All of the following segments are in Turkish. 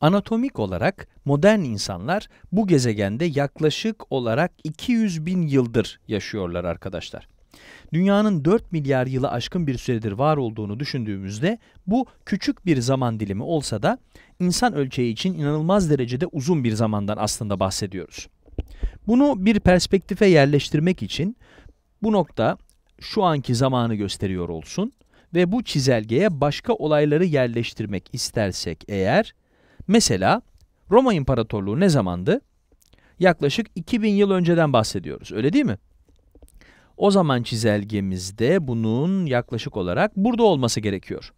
Anatomik olarak modern insanlar bu gezegende yaklaşık olarak 200 bin yıldır yaşıyorlar arkadaşlar. Dünyanın 4 milyar yılı aşkın bir süredir var olduğunu düşündüğümüzde bu küçük bir zaman dilimi olsa da insan ölçeği için inanılmaz derecede uzun bir zamandan aslında bahsediyoruz. Bunu bir perspektife yerleştirmek için bu nokta şu anki zamanı gösteriyor olsun ve bu çizelgeye başka olayları yerleştirmek istersek eğer Mesela Roma İmparatorluğu ne zamandı? Yaklaşık 2000 yıl önceden bahsediyoruz öyle değil mi? O zaman çizelgemizde bunun yaklaşık olarak burada olması gerekiyor.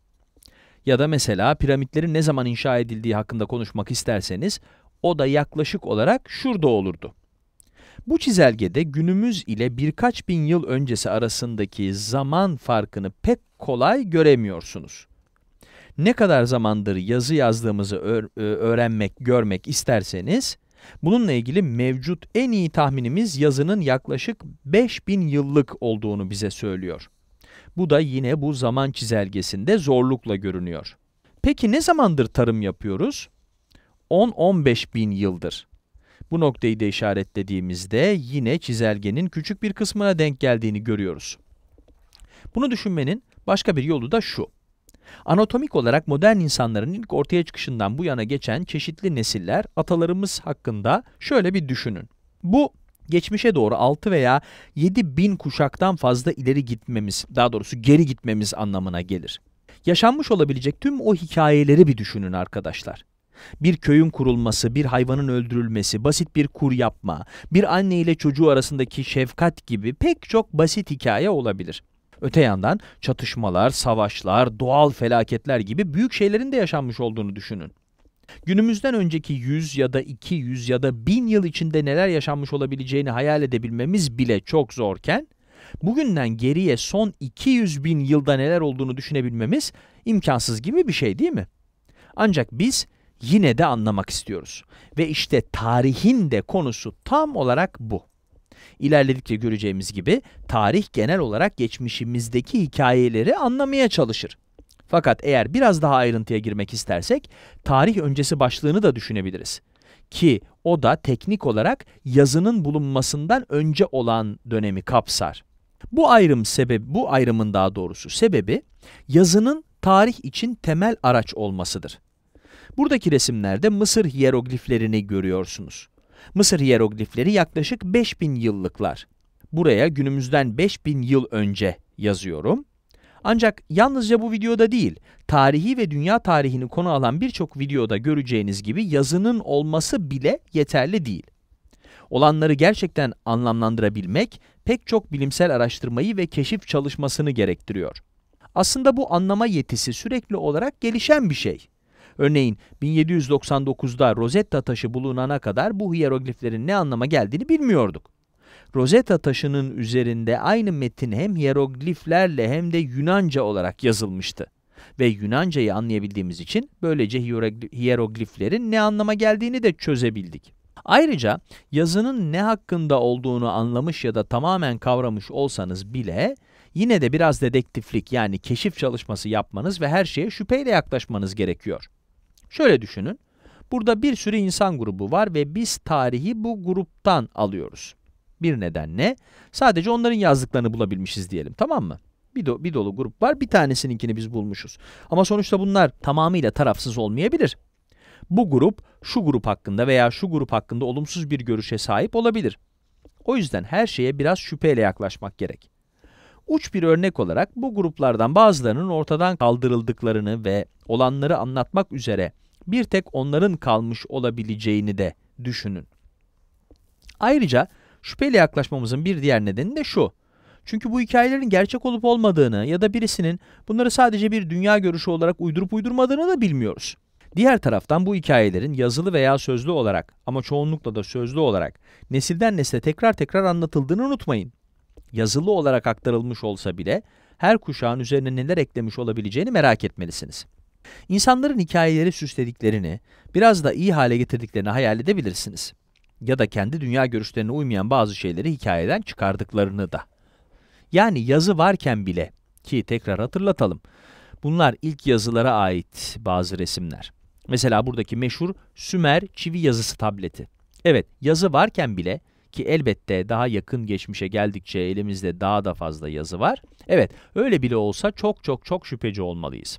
Ya da mesela piramitlerin ne zaman inşa edildiği hakkında konuşmak isterseniz o da yaklaşık olarak şurada olurdu. Bu çizelgede günümüz ile birkaç bin yıl öncesi arasındaki zaman farkını pek kolay göremiyorsunuz ne kadar zamandır yazı yazdığımızı e, öğrenmek, görmek isterseniz, bununla ilgili mevcut en iyi tahminimiz yazının yaklaşık 5000 yıllık olduğunu bize söylüyor. Bu da yine bu zaman çizelgesinde zorlukla görünüyor. Peki ne zamandır tarım yapıyoruz? 10-15 bin yıldır. Bu noktayı da işaretlediğimizde yine çizelgenin küçük bir kısmına denk geldiğini görüyoruz. Bunu düşünmenin başka bir yolu da şu. Anatomik olarak modern insanların ilk ortaya çıkışından bu yana geçen çeşitli nesiller atalarımız hakkında şöyle bir düşünün. Bu geçmişe doğru 6 veya 7 bin kuşaktan fazla ileri gitmemiz, daha doğrusu geri gitmemiz anlamına gelir. Yaşanmış olabilecek tüm o hikayeleri bir düşünün arkadaşlar. Bir köyün kurulması, bir hayvanın öldürülmesi, basit bir kur yapma, bir anne ile çocuğu arasındaki şefkat gibi pek çok basit hikaye olabilir. Öte yandan çatışmalar, savaşlar, doğal felaketler gibi büyük şeylerin de yaşanmış olduğunu düşünün. Günümüzden önceki 100 ya da 200 ya da 1000 yıl içinde neler yaşanmış olabileceğini hayal edebilmemiz bile çok zorken, bugünden geriye son 200 bin yılda neler olduğunu düşünebilmemiz imkansız gibi bir şey değil mi? Ancak biz yine de anlamak istiyoruz. Ve işte tarihin de konusu tam olarak bu. İlerledikçe göreceğimiz gibi tarih genel olarak geçmişimizdeki hikayeleri anlamaya çalışır. Fakat eğer biraz daha ayrıntıya girmek istersek tarih öncesi başlığını da düşünebiliriz. Ki o da teknik olarak yazının bulunmasından önce olan dönemi kapsar. Bu ayrım sebebi, bu ayrımın daha doğrusu sebebi yazının tarih için temel araç olmasıdır. Buradaki resimlerde Mısır hierogliflerini görüyorsunuz. Mısır hieroglifleri yaklaşık 5000 yıllıklar. Buraya günümüzden 5000 yıl önce yazıyorum. Ancak yalnızca bu videoda değil, tarihi ve dünya tarihini konu alan birçok videoda göreceğiniz gibi yazının olması bile yeterli değil. Olanları gerçekten anlamlandırabilmek pek çok bilimsel araştırmayı ve keşif çalışmasını gerektiriyor. Aslında bu anlama yetisi sürekli olarak gelişen bir şey. Örneğin 1799'da Rosetta taşı bulunana kadar bu hierogliflerin ne anlama geldiğini bilmiyorduk. Rosetta taşının üzerinde aynı metin hem hierogliflerle hem de Yunanca olarak yazılmıştı. Ve Yunanca'yı anlayabildiğimiz için böylece hierogliflerin ne anlama geldiğini de çözebildik. Ayrıca yazının ne hakkında olduğunu anlamış ya da tamamen kavramış olsanız bile yine de biraz dedektiflik yani keşif çalışması yapmanız ve her şeye şüpheyle yaklaşmanız gerekiyor. Şöyle düşünün. Burada bir sürü insan grubu var ve biz tarihi bu gruptan alıyoruz. Bir nedenle sadece onların yazdıklarını bulabilmişiz diyelim tamam mı? Bir, do bir dolu grup var bir tanesininkini biz bulmuşuz. Ama sonuçta bunlar tamamıyla tarafsız olmayabilir. Bu grup şu grup hakkında veya şu grup hakkında olumsuz bir görüşe sahip olabilir. O yüzden her şeye biraz şüpheyle yaklaşmak gerek. Uç bir örnek olarak bu gruplardan bazılarının ortadan kaldırıldıklarını ve olanları anlatmak üzere bir tek onların kalmış olabileceğini de düşünün. Ayrıca şüpheyle yaklaşmamızın bir diğer nedeni de şu. Çünkü bu hikayelerin gerçek olup olmadığını ya da birisinin bunları sadece bir dünya görüşü olarak uydurup uydurmadığını da bilmiyoruz. Diğer taraftan bu hikayelerin yazılı veya sözlü olarak ama çoğunlukla da sözlü olarak nesilden nesle tekrar tekrar anlatıldığını unutmayın. Yazılı olarak aktarılmış olsa bile her kuşağın üzerine neler eklemiş olabileceğini merak etmelisiniz. İnsanların hikayeleri süslediklerini, biraz da iyi hale getirdiklerini hayal edebilirsiniz. Ya da kendi dünya görüşlerine uymayan bazı şeyleri hikayeden çıkardıklarını da. Yani yazı varken bile, ki tekrar hatırlatalım, bunlar ilk yazılara ait bazı resimler. Mesela buradaki meşhur Sümer çivi yazısı tableti. Evet, yazı varken bile ki elbette daha yakın geçmişe geldikçe elimizde daha da fazla yazı var. Evet, öyle bile olsa çok çok çok şüpheci olmalıyız.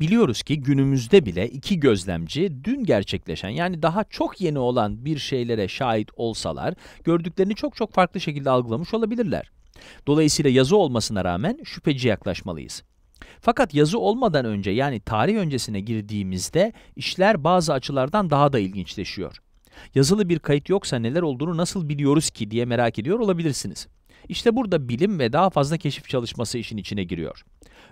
Biliyoruz ki günümüzde bile iki gözlemci dün gerçekleşen yani daha çok yeni olan bir şeylere şahit olsalar gördüklerini çok çok farklı şekilde algılamış olabilirler. Dolayısıyla yazı olmasına rağmen şüpheci yaklaşmalıyız. Fakat yazı olmadan önce yani tarih öncesine girdiğimizde işler bazı açılardan daha da ilginçleşiyor. Yazılı bir kayıt yoksa neler olduğunu nasıl biliyoruz ki diye merak ediyor olabilirsiniz. İşte burada bilim ve daha fazla keşif çalışması işin içine giriyor.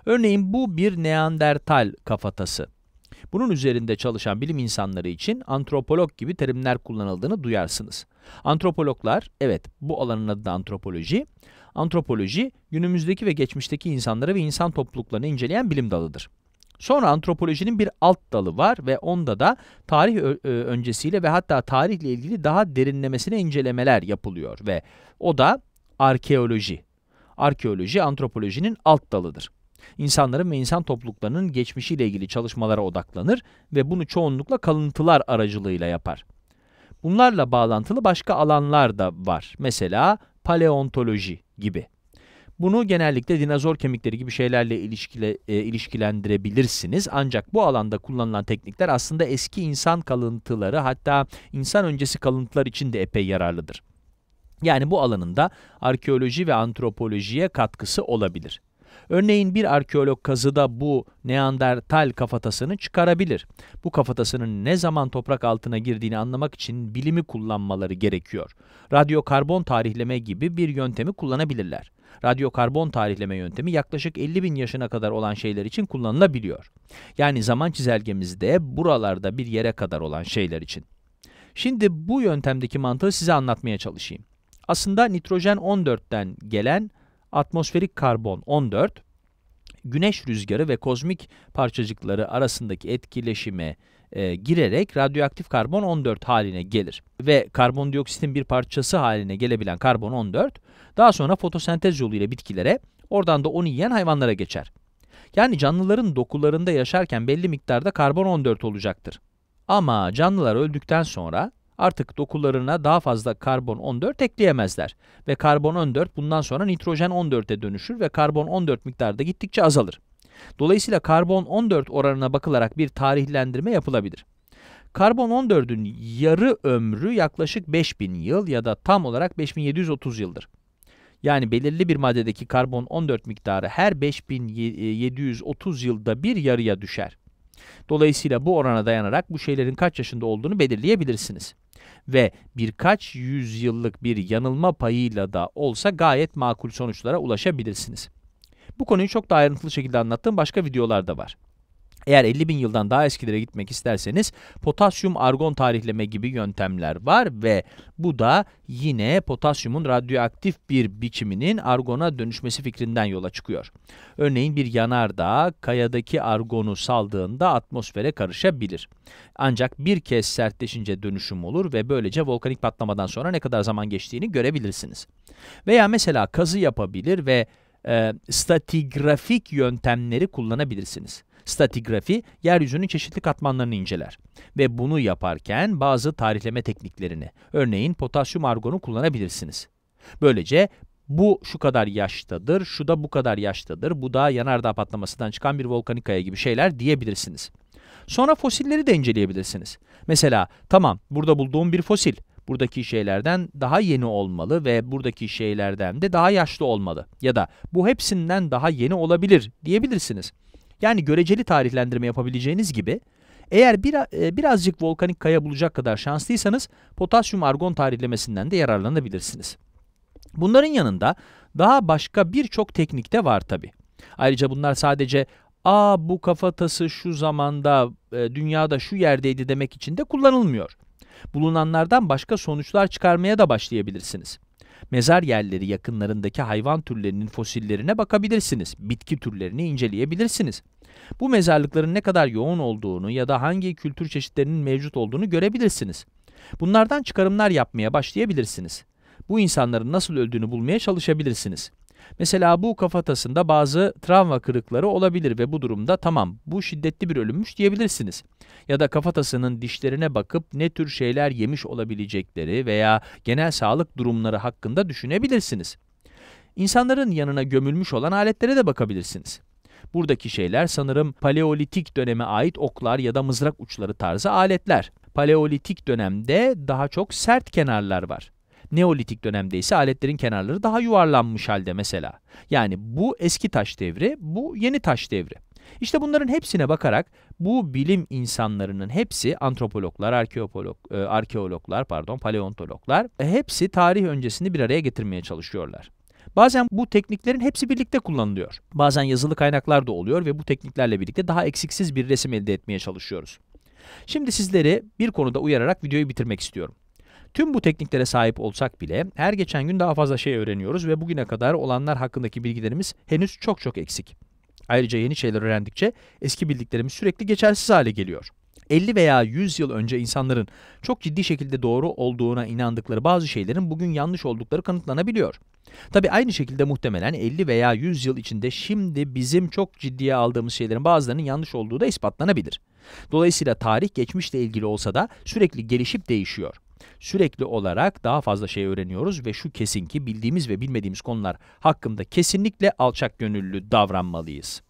Örneğin bu bir Neandertal kafatası. Bunun üzerinde çalışan bilim insanları için antropolog gibi terimler kullanıldığını duyarsınız. Antropologlar, evet bu alanın adı da antropoloji. Antropoloji, günümüzdeki ve geçmişteki insanları ve insan topluluklarını inceleyen bilim dalıdır. Sonra antropolojinin bir alt dalı var ve onda da tarih öncesiyle ve hatta tarihle ilgili daha derinlemesine incelemeler yapılıyor ve o da arkeoloji. Arkeoloji antropolojinin alt dalıdır. İnsanların ve insan topluluklarının geçmişiyle ilgili çalışmalara odaklanır ve bunu çoğunlukla kalıntılar aracılığıyla yapar. Bunlarla bağlantılı başka alanlar da var. Mesela paleontoloji gibi. Bunu genellikle dinozor kemikleri gibi şeylerle ilişkile, e, ilişkilendirebilirsiniz. Ancak bu alanda kullanılan teknikler aslında eski insan kalıntıları hatta insan öncesi kalıntılar için de epey yararlıdır. Yani bu alanında arkeoloji ve antropolojiye katkısı olabilir. Örneğin bir arkeolog kazıda bu Neandertal kafatasını çıkarabilir. Bu kafatasının ne zaman toprak altına girdiğini anlamak için bilimi kullanmaları gerekiyor. Radyokarbon tarihleme gibi bir yöntemi kullanabilirler. Radyokarbon tarihleme yöntemi yaklaşık 50 bin yaşına kadar olan şeyler için kullanılabiliyor. Yani zaman çizelgemizde buralarda bir yere kadar olan şeyler için. Şimdi bu yöntemdeki mantığı size anlatmaya çalışayım. Aslında nitrojen 14'ten gelen atmosferik karbon 14, güneş rüzgarı ve kozmik parçacıkları arasındaki etkileşime e, girerek radyoaktif karbon 14 haline gelir. Ve karbondioksitin bir parçası haline gelebilen karbon 14 daha sonra fotosentez yoluyla bitkilere oradan da onu yiyen hayvanlara geçer. Yani canlıların dokularında yaşarken belli miktarda karbon 14 olacaktır. Ama canlılar öldükten sonra Artık dokularına daha fazla karbon 14 ekleyemezler ve karbon 14 bundan sonra nitrojen 14'e dönüşür ve karbon 14 miktarı da gittikçe azalır. Dolayısıyla karbon 14 oranına bakılarak bir tarihlendirme yapılabilir. Karbon 14'ün yarı ömrü yaklaşık 5000 yıl ya da tam olarak 5730 yıldır. Yani belirli bir maddedeki karbon 14 miktarı her 5730 e, yılda bir yarıya düşer. Dolayısıyla bu orana dayanarak bu şeylerin kaç yaşında olduğunu belirleyebilirsiniz. Ve birkaç yüzyıllık bir yanılma payıyla da olsa gayet makul sonuçlara ulaşabilirsiniz. Bu konuyu çok daha ayrıntılı şekilde anlattığım başka videolar da var. Eğer 50 bin yıldan daha eskilere gitmek isterseniz potasyum argon tarihleme gibi yöntemler var ve bu da yine potasyumun radyoaktif bir biçiminin argona dönüşmesi fikrinden yola çıkıyor. Örneğin bir yanardağ kayadaki argonu saldığında atmosfere karışabilir. Ancak bir kez sertleşince dönüşüm olur ve böylece volkanik patlamadan sonra ne kadar zaman geçtiğini görebilirsiniz. Veya mesela kazı yapabilir ve e, statigrafik yöntemleri kullanabilirsiniz. Statigrafi yeryüzünün çeşitli katmanlarını inceler ve bunu yaparken bazı tarihleme tekniklerini, örneğin potasyum argonu kullanabilirsiniz. Böylece bu şu kadar yaştadır, şu da bu kadar yaştadır, bu da yanardağ patlamasından çıkan bir volkanik kaya gibi şeyler diyebilirsiniz. Sonra fosilleri de inceleyebilirsiniz. Mesela tamam burada bulduğum bir fosil buradaki şeylerden daha yeni olmalı ve buradaki şeylerden de daha yaşlı olmalı ya da bu hepsinden daha yeni olabilir diyebilirsiniz. Yani göreceli tarihlendirme yapabileceğiniz gibi eğer bir, e, birazcık volkanik kaya bulacak kadar şanslıysanız potasyum argon tarihlemesinden de yararlanabilirsiniz. Bunların yanında daha başka birçok teknik de var tabi. Ayrıca bunlar sadece "A bu kafatası şu zamanda e, dünyada şu yerdeydi demek için de kullanılmıyor. Bulunanlardan başka sonuçlar çıkarmaya da başlayabilirsiniz mezar yerleri yakınlarındaki hayvan türlerinin fosillerine bakabilirsiniz. Bitki türlerini inceleyebilirsiniz. Bu mezarlıkların ne kadar yoğun olduğunu ya da hangi kültür çeşitlerinin mevcut olduğunu görebilirsiniz. Bunlardan çıkarımlar yapmaya başlayabilirsiniz. Bu insanların nasıl öldüğünü bulmaya çalışabilirsiniz. Mesela bu kafatasında bazı travma kırıkları olabilir ve bu durumda tamam bu şiddetli bir ölümmüş diyebilirsiniz. Ya da kafatasının dişlerine bakıp ne tür şeyler yemiş olabilecekleri veya genel sağlık durumları hakkında düşünebilirsiniz. İnsanların yanına gömülmüş olan aletlere de bakabilirsiniz. Buradaki şeyler sanırım paleolitik döneme ait oklar ya da mızrak uçları tarzı aletler. Paleolitik dönemde daha çok sert kenarlar var. Neolitik dönemde ise aletlerin kenarları daha yuvarlanmış halde mesela. Yani bu eski taş devri, bu yeni taş devri. İşte bunların hepsine bakarak bu bilim insanlarının hepsi antropologlar, arkeolog, e, arkeologlar, pardon, paleontologlar e, hepsi tarih öncesini bir araya getirmeye çalışıyorlar. Bazen bu tekniklerin hepsi birlikte kullanılıyor. Bazen yazılı kaynaklar da oluyor ve bu tekniklerle birlikte daha eksiksiz bir resim elde etmeye çalışıyoruz. Şimdi sizleri bir konuda uyararak videoyu bitirmek istiyorum. Tüm bu tekniklere sahip olsak bile her geçen gün daha fazla şey öğreniyoruz ve bugüne kadar olanlar hakkındaki bilgilerimiz henüz çok çok eksik. Ayrıca yeni şeyler öğrendikçe eski bildiklerimiz sürekli geçersiz hale geliyor. 50 veya 100 yıl önce insanların çok ciddi şekilde doğru olduğuna inandıkları bazı şeylerin bugün yanlış oldukları kanıtlanabiliyor. Tabi aynı şekilde muhtemelen 50 veya 100 yıl içinde şimdi bizim çok ciddiye aldığımız şeylerin bazılarının yanlış olduğu da ispatlanabilir. Dolayısıyla tarih geçmişle ilgili olsa da sürekli gelişip değişiyor. Sürekli olarak daha fazla şey öğreniyoruz ve şu kesin ki bildiğimiz ve bilmediğimiz konular hakkında kesinlikle alçak gönüllü davranmalıyız.